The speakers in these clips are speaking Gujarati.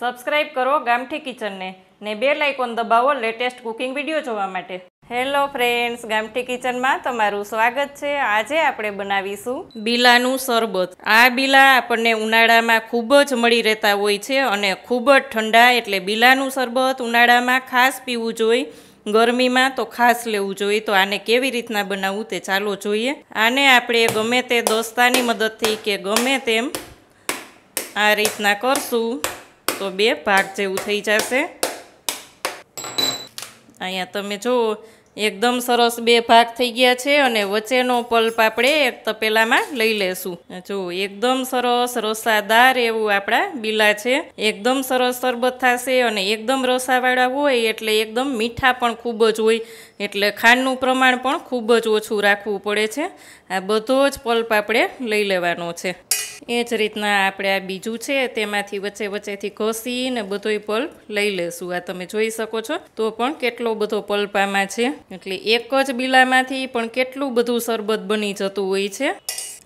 સબસ્ક્રાઇબ કરો ગામઠી કિચનને ને બે લાઇકોન દબાવો લેટેસ્ટ કુકિંગ વિડીયો જોવા માટે હેલો ફ્રેન્ડ્સ ગામઠી કિચનમાં તમારું સ્વાગત છે આજે આપણે બનાવીશું બીલાનું શરબત આ બીલા આપણને ઉનાળામાં ખૂબ જ મળી રહેતા હોય છે અને ખૂબ જ ઠંડા એટલે બીલાનું શરબત ઉનાળામાં ખાસ પીવું જોઈએ ગરમીમાં તો ખાસ લેવું જોઈએ તો આને કેવી રીતના બનાવવું તે ચાલો જોઈએ આને આપણે ગમે તે દોસ્તાની મદદથી કે ગમે તેમ આ રીતના કરશું તો બે ભાગ જેવું થઈ જશે અહીંયા તમે જો એકદમ સરસ બે ભાગ થઈ ગયા છે અને વચ્ચેનો પલ્પ આપણે એક તપેલામાં લઈ લેશું જો એકદમ સરસ રસાદાર એવું આપણા બીલા છે એકદમ સરસ શરબત થશે અને એકદમ રસાવાળા હોય એટલે એકદમ મીઠા પણ ખૂબ જ હોય એટલે ખાંડનું પ્રમાણ પણ ખૂબ જ ઓછું રાખવું પડે છે આ બધો જ પલ્પ આપણે લઈ લેવાનો છે એ જ રીતના આપણે આ બીજું છે તેમાંથી વચ્ચે વચ્ચેથી ઘસીને બધોય પલ્પ લઈ લેશું આ તમે જોઈ શકો છો તો પણ કેટલો બધો પલ્પ આમાં છે એટલે એક જ બીલામાંથી પણ કેટલું બધું શરબત બની જતું હોય છે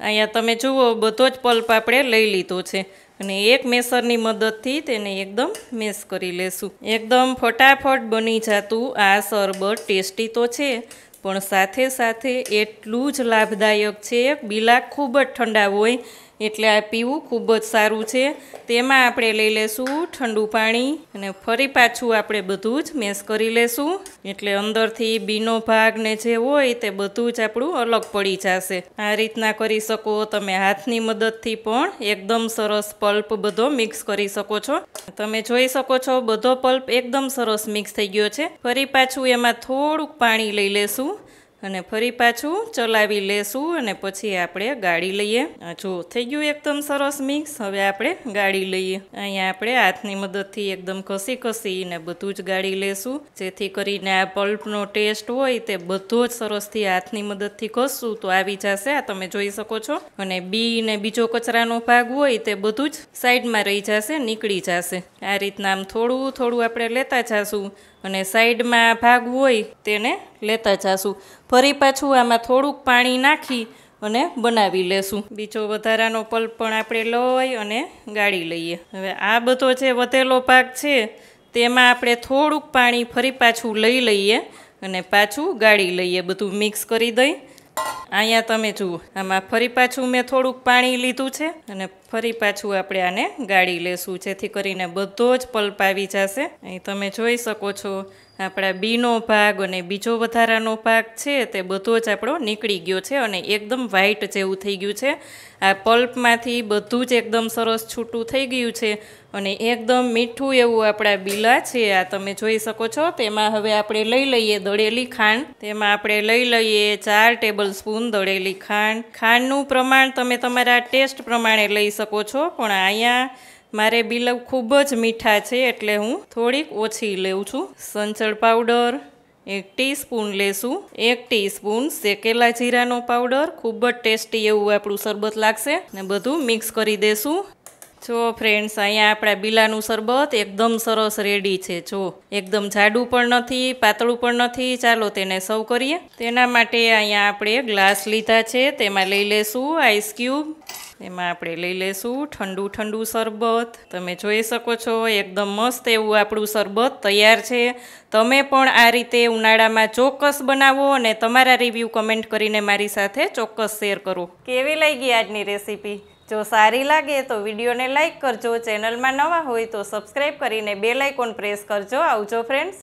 અહીંયા તમે જુઓ બધો જ પલ્પ આપણે લઈ લીધો છે અને એક મેસરની મદદથી તેને એકદમ મેસ કરી લેશું એકદમ ફટાફટ બની જતું આ શરબત ટેસ્ટી તો છે પણ સાથે સાથે એટલું જ લાભદાયક છે બીલા ખૂબ જ ઠંડા હોય એટલે આ પીવું ખૂબ જ સારું છે તેમાં આપણે લઈ લેશું ઠંડુ પાણી અને ફરી પાછું આપણે બધું જ મેસ કરી લેશું એટલે અંદરથી બીનો ભાગ ને જે હોય તે બધું જ આપણું અલગ પડી જશે આ રીતના કરી શકો તમે હાથની મદદથી પણ એકદમ સરસ પલ્પ બધો મિક્સ કરી શકો છો તમે જોઈ શકો છો બધો પલ્પ એકદમ સરસ મિક્સ થઈ ગયો છે ફરી પાછું એમાં થોડુંક પાણી લઈ લેશું અને ફરી પાછું ચલાવી લેશું અને પછી આપણે ગાળી લઈએ જો થઈ ગયું એકદમ સરસ મિક્સ હવે આપણે ગાળી લઈએ અહીંયા આપણે હાથની મદદથી એકદમ ઘસી ઘસીને બધું જ ગાળી લેશું જેથી કરીને આ પલ્પનો ટેસ્ટ હોય તે બધો જ સરસથી હાથની મદદથી ઘસશું તો આવી જશે આ તમે જોઈ શકો છો અને બી ને બીજો કચરાનો ભાગ હોય તે બધું જ સાઈડમાં રહી જશે નીકળી જશે આ રીતના આમ થોડું થોડું આપણે લેતા જશું અને સાઈડમાં ભાગ હોય તેને લેતા જાશું ફરી પાછું આમાં થોડુંક પાણી નાખી અને બનાવી લેશું બીજો વધારાનો પલ્પ પણ આપણે લઈ અને ગાળી લઈએ હવે આ બધો જે વધેલો પાક છે તેમાં આપણે થોડુંક પાણી ફરી પાછું લઈ લઈએ અને પાછું ગાળી લઈએ બધું મિક્સ કરી દઈ અહીંયા તમે જુઓ આમાં ફરી પાછું મેં થોડુંક પાણી લીધું છે અને ફરી પાછું આપણે આને ગાળી લેશું જેથી કરીને બધો જ પલ્પ આવી જશે અહીં તમે જોઈ શકો છો આપણા બીનો ભાગ અને બીજો વધારાનો ભાગ છે તે બધો જ આપણો નીકળી ગયો છે અને એકદમ વ્હાઈટ જેવું થઈ ગયું છે આ પલ્પમાંથી બધું જ એકદમ સરસ છૂટું થઈ ગયું છે અને એકદમ મીઠું એવું આપણા બીલા છે આ તમે જોઈ શકો છો તેમાં હવે આપણે લઈ લઈએ દળેલી ખાંડ તેમાં આપણે લઈ લઈએ ચાર ટેબલ સ્પૂન દળેલી ખાંડ ખાંડનું પ્રમાણ તમે તમારા ટેસ્ટ પ્રમાણે લઈ શકો છો પણ અહીંયા મારે બિલવ ખૂબ જ મીઠા છે એટલે હું થોડીક ઓછી લઉં છું સંચળ પાવડર એક ટીસ્પૂન લેશું એક ટીસ્પૂન શેકેલા જીરાનો પાવડર ખૂબ જ ટેસ્ટી એવું આપણું શરબત લાગશે ને બધું મિક્સ કરી દેશું જો ફ્રેન્ડ્સ અહીંયા આપણા બિલાનું શરબત એકદમ સરસ રેડી છે જો એકદમ જાડું પણ નથી પાતળું પણ નથી ચાલો તેને સર્વ કરીએ તેના માટે અહીંયા આપણે ગ્લાસ લીધા છે તેમાં લઈ લઈશું આઈસ ક્યુબ એમાં આપણે લઈ લઈશું ઠંડુ ઠંડુ શરબત તમે જોઈ શકો છો એકદમ મસ્ત એવું આપણું શરબત તૈયાર છે તમે પણ આ રીતે ઉનાળામાં ચોક્કસ બનાવો અને તમારા રિવ્યૂ કમેન્ટ કરીને મારી સાથે ચોક્કસ શેર કરો કેવી લાગી આજની રેસીપી જો સારી લાગે તો વિડીયોને લાઇક કરજો ચેનલમાં નવા હોય તો સબસ્ક્રાઈબ કરીને બે લાઇકોન પ્રેસ કરજો આવજો ફ્રેન્ડ્સ